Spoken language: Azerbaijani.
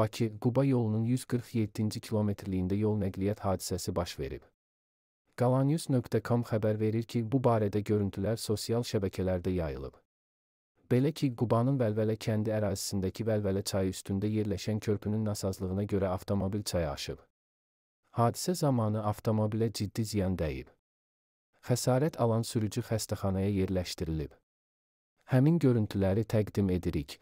Bakı-Quba yolunun 147-ci kilometrliyində yol nəqliyyat hadisəsi baş verib. Qalanyus.com xəbər verir ki, bu barədə görüntülər sosial şəbəkələrdə yayılıb. Belə ki, Qubanın Vəlvələ kəndi ərazisindəki Vəlvələ çayı üstündə yerləşən körpünün nasazlığına görə avtomobil çayı aşıb. Hadisə zamanı avtomobilə ciddi ziyan dəyib. Xəsarət alan sürücü xəstəxanaya yerləşdirilib. Həmin görüntüləri təqdim edirik.